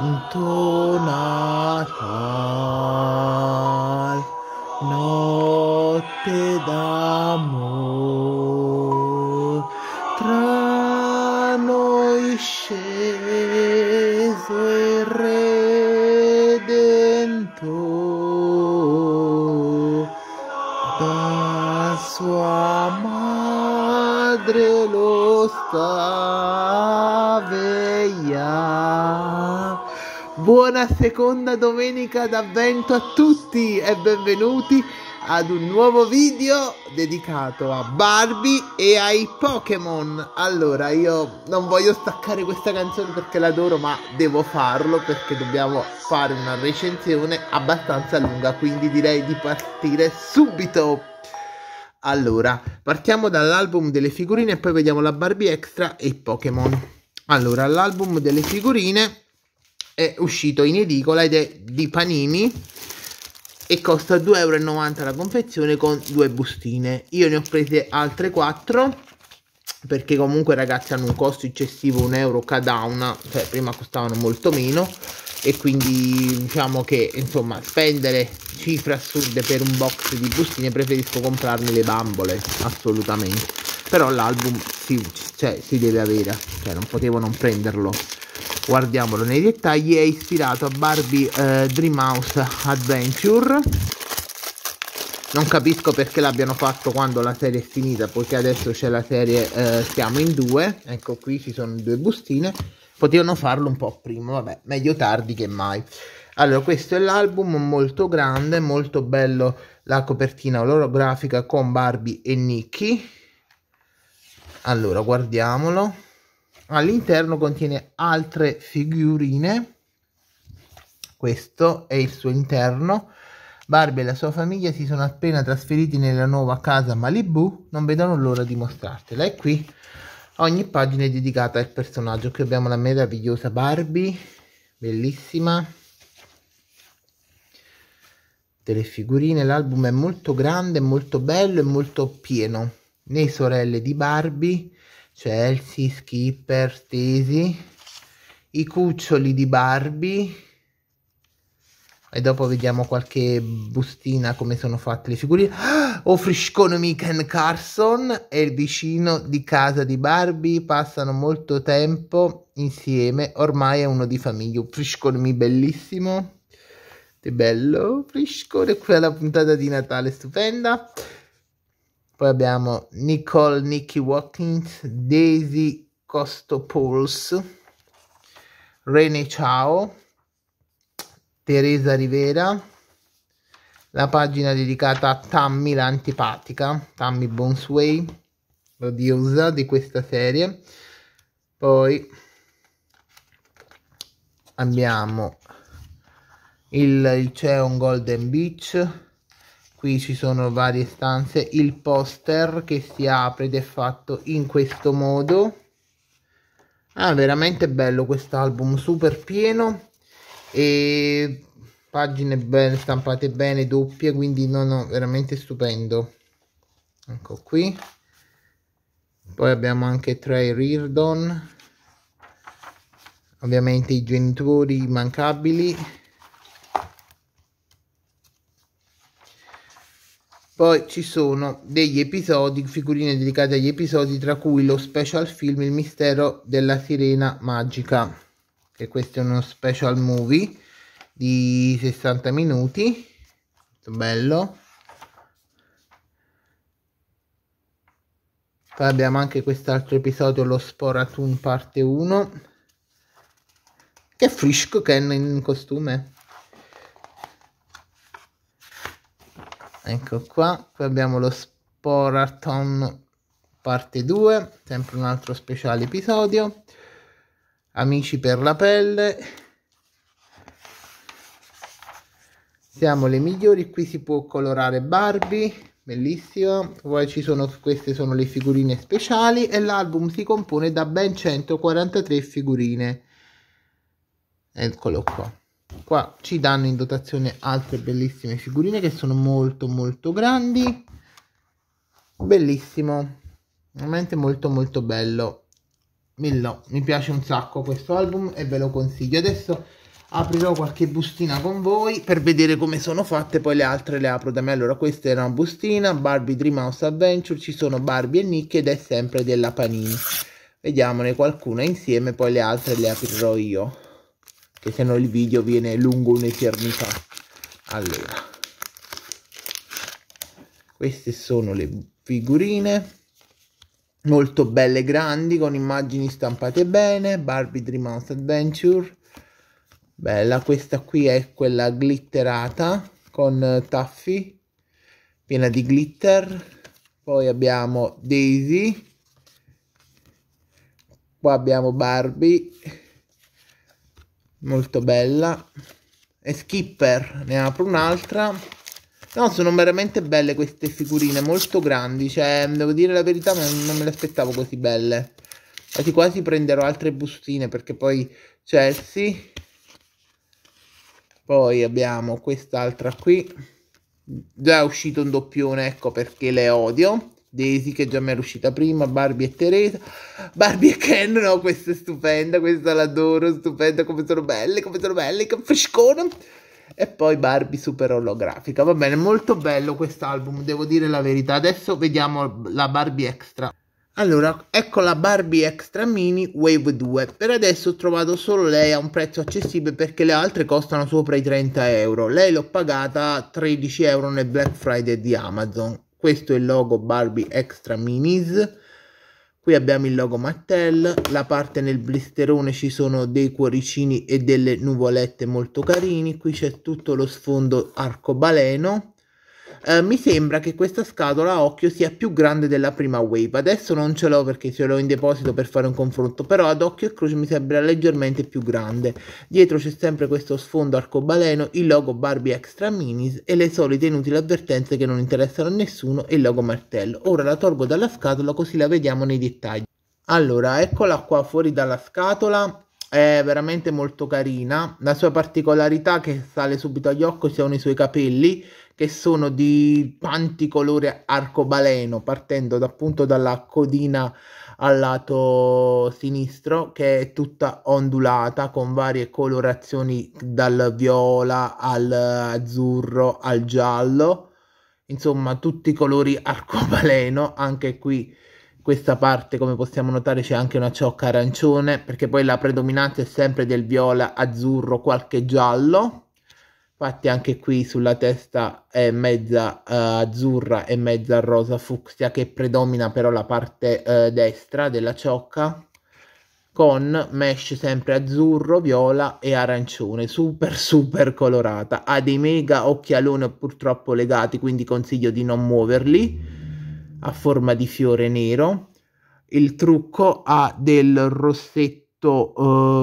Natal, notte d'amor, tra noi sceso il Redentor, da sua madre lo sta vegliando. Buona seconda domenica d'avvento a tutti e benvenuti ad un nuovo video dedicato a Barbie e ai Pokémon. Allora, io non voglio staccare questa canzone perché l'adoro, ma devo farlo perché dobbiamo fare una recensione abbastanza lunga, quindi direi di partire subito. Allora, partiamo dall'album delle figurine e poi vediamo la Barbie Extra e i Pokémon. Allora, l'album delle figurine è uscito in edicola ed è di Panini e costa 2,90 euro la confezione con due bustine. Io ne ho prese altre 4 perché comunque ragazzi hanno un costo eccessivo 1 euro cada una, cioè prima costavano molto meno e quindi diciamo che insomma spendere cifre assurde per un box di bustine preferisco comprarmi le bambole assolutamente però l'album si, cioè, si deve avere cioè non potevo non prenderlo guardiamolo nei dettagli è ispirato a Barbie eh, House Adventure non capisco perché l'abbiano fatto quando la serie è finita poiché adesso c'è la serie eh, siamo in due ecco qui ci sono due bustine potevano farlo un po' prima vabbè meglio tardi che mai allora questo è l'album molto grande molto bello la copertina olografica con Barbie e Nicky allora guardiamolo all'interno contiene altre figurine questo è il suo interno Barbie e la sua famiglia si sono appena trasferiti nella nuova casa Malibu, non vedono l'ora di mostrartela. E qui ogni pagina è dedicata al personaggio. Qui abbiamo la meravigliosa Barbie, bellissima. Delle figurine, l'album è molto grande, molto bello e molto pieno. Né sorelle di Barbie, Chelsea, Skipper, Stesi, i cuccioli di Barbie e dopo vediamo qualche bustina come sono fatte le figurine. O ah, oh, Frisconomy Ken Carson è il vicino di casa di Barbie, passano molto tempo insieme, ormai è uno di famiglia. Frisconomy bellissimo, che bello, Friscone, qui è la puntata di Natale stupenda. Poi abbiamo Nicole Nicky Watkins, Daisy Costopoulos, Rene Ciao, Teresa Rivera, la pagina dedicata a Tammy l'antipatica, Tammy Bonsway, odiosa di questa serie. Poi abbiamo il, il Golden Beach, qui ci sono varie stanze il poster che si apre ed è fatto in questo modo ah veramente bello questo album super pieno e pagine bene stampate bene doppie quindi no no veramente stupendo ecco qui poi abbiamo anche Trey Reardon ovviamente i genitori mancabili Poi ci sono degli episodi, figurine dedicate agli episodi, tra cui lo special film Il mistero della sirena magica, che questo è uno special movie di 60 minuti, bello. Poi abbiamo anche quest'altro episodio, lo Sporatun parte 1, che è Frisch Ken in costume. ecco qua qui abbiamo lo Sporarton parte 2 sempre un altro speciale episodio amici per la pelle siamo le migliori qui si può colorare Barbie bellissimo poi ci sono queste sono le figurine speciali e l'album si compone da ben 143 figurine eccolo qua qua ci danno in dotazione altre bellissime figurine che sono molto molto grandi bellissimo veramente molto molto bello Millo, mi piace un sacco questo album e ve lo consiglio adesso aprirò qualche bustina con voi per vedere come sono fatte poi le altre le apro da me allora questa è una bustina Barbie Dream House Adventure ci sono Barbie e Nick ed è sempre della Panini vediamone qualcuna insieme poi le altre le aprirò io e se no il video viene lungo un'eternità. Allora, queste sono le figurine molto belle grandi con immagini stampate bene Barbie dream house Adventure bella questa qui è quella glitterata con taffi piena di glitter poi abbiamo Daisy qua abbiamo Barbie molto bella e Skipper ne apro un'altra no sono veramente belle queste figurine molto grandi cioè devo dire la verità non me le aspettavo così belle quasi quasi prenderò altre bustine perché poi Chelsea poi abbiamo quest'altra qui già è uscito un doppione ecco perché le odio Daisy che già mi era uscita prima, Barbie e Teresa, Barbie e Ken, no, questa è stupenda, questa l'adoro, stupenda, come sono belle, come sono belle, che frescone! E poi Barbie super olografica, va bene, molto bello quest'album, devo dire la verità, adesso vediamo la Barbie Extra. Allora, ecco la Barbie Extra Mini Wave 2. Per adesso ho trovato solo lei a un prezzo accessibile perché le altre costano sopra i 30 euro. Lei l'ho pagata 13 euro nel Black Friday di Amazon questo è il logo Barbie Extra Minis qui abbiamo il logo Mattel la parte nel blisterone ci sono dei cuoricini e delle nuvolette molto carini qui c'è tutto lo sfondo arcobaleno eh, mi sembra che questa scatola a occhio sia più grande della prima Wave. Adesso non ce l'ho perché ce l'ho in deposito per fare un confronto, però ad occhio e croce mi sembra leggermente più grande. Dietro c'è sempre questo sfondo arcobaleno, il logo Barbie Extra Minis e le solite inutili avvertenze che non interessano a nessuno e il logo martello. Ora la tolgo dalla scatola così la vediamo nei dettagli. Allora, eccola qua fuori dalla scatola, è veramente molto carina. La sua particolarità che sale subito agli occhi sono i suoi capelli che sono di tanti colori arcobaleno, partendo da, appunto dalla codina al lato sinistro che è tutta ondulata con varie colorazioni dal viola al azzurro al giallo insomma tutti i colori arcobaleno anche qui questa parte come possiamo notare c'è anche una ciocca arancione perché poi la predominanza è sempre del viola azzurro qualche giallo Infatti anche qui sulla testa è mezza eh, azzurra e mezza rosa fucsia che predomina però la parte eh, destra della ciocca con mesh sempre azzurro, viola e arancione, super super colorata. Ha dei mega occhialoni purtroppo legati, quindi consiglio di non muoverli, a forma di fiore nero. Il trucco ha del rossetto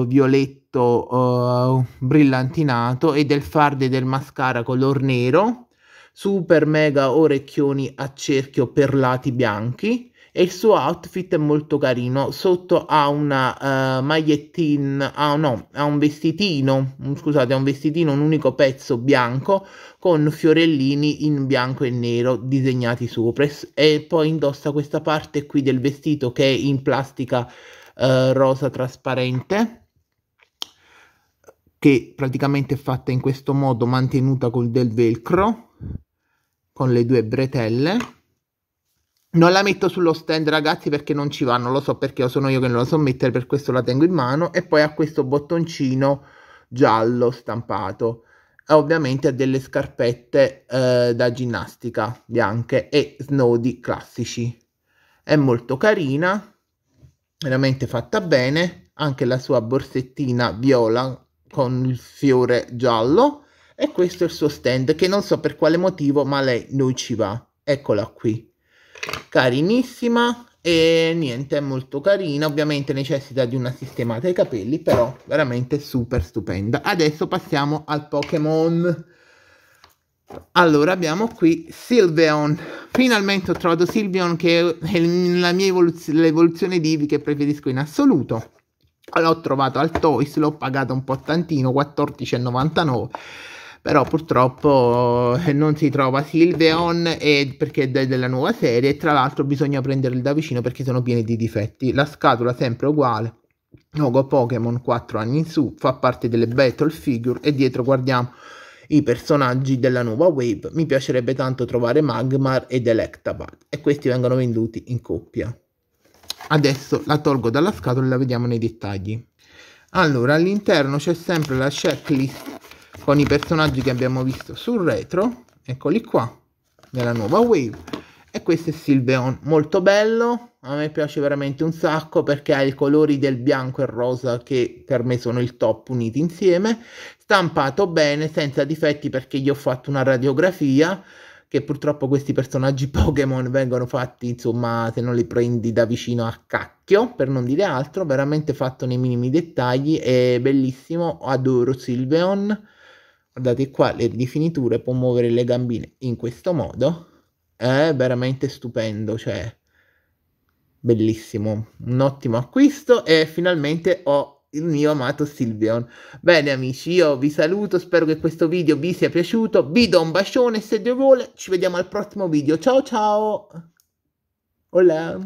eh, violetto effetto uh, brillantinato e del farde del mascara color nero, super mega orecchioni a cerchio perlati bianchi e il suo outfit è molto carino. Sotto ha una uh, magliettina, ah no, ha un vestitino, mm, scusate, ha un vestitino, un unico pezzo bianco con fiorellini in bianco e nero disegnati sopra e poi indossa questa parte qui del vestito che è in plastica uh, rosa trasparente che praticamente è fatta in questo modo mantenuta con del velcro con le due bretelle non la metto sullo stand ragazzi perché non ci vanno lo so perché sono io che non la so mettere per questo la tengo in mano e poi ha questo bottoncino giallo stampato e ovviamente ha delle scarpette eh, da ginnastica bianche e snodi classici è molto carina veramente fatta bene anche la sua borsettina viola con il fiore giallo e questo è il suo stand che non so per quale motivo ma lei noi ci va eccola qui carinissima e niente è molto carina ovviamente necessita di una sistemata ai capelli però veramente super stupenda adesso passiamo al Pokémon allora abbiamo qui Silveon finalmente ho trovato Silveon che è la mia l'evoluzione di Eevee che preferisco in assoluto l'ho trovato al Toys, l'ho pagato un po' tantino, 14,99 però purtroppo eh, non si trova Silveon e perché è della nuova serie e tra l'altro bisogna prenderli da vicino perché sono pieni di difetti. La scatola sempre uguale, logo Pokémon 4 anni in su, fa parte delle Battle Figure e dietro guardiamo i personaggi della nuova wave. Mi piacerebbe tanto trovare Magmar ed Electabad e questi vengono venduti in coppia. Adesso la tolgo dalla scatola e la vediamo nei dettagli. Allora, all'interno c'è sempre la checklist con i personaggi che abbiamo visto sul retro. Eccoli qua, nella nuova Wave. E questo è Silveon, molto bello, a me piace veramente un sacco perché ha i colori del bianco e rosa che per me sono il top uniti insieme, stampato bene, senza difetti perché gli ho fatto una radiografia, che purtroppo questi personaggi Pokémon vengono fatti, insomma, se non li prendi da vicino a cacchio, per non dire altro, veramente fatto nei minimi dettagli, è bellissimo, adoro Silveon. Guardate qua, le rifiniture, può muovere le gambine in questo modo, è veramente stupendo, cioè bellissimo, un ottimo acquisto e finalmente ho il mio amato Silvion. Bene amici, io vi saluto, spero che questo video vi sia piaciuto, vi do un bacione se Dio vuole, ci vediamo al prossimo video, ciao ciao! Hola!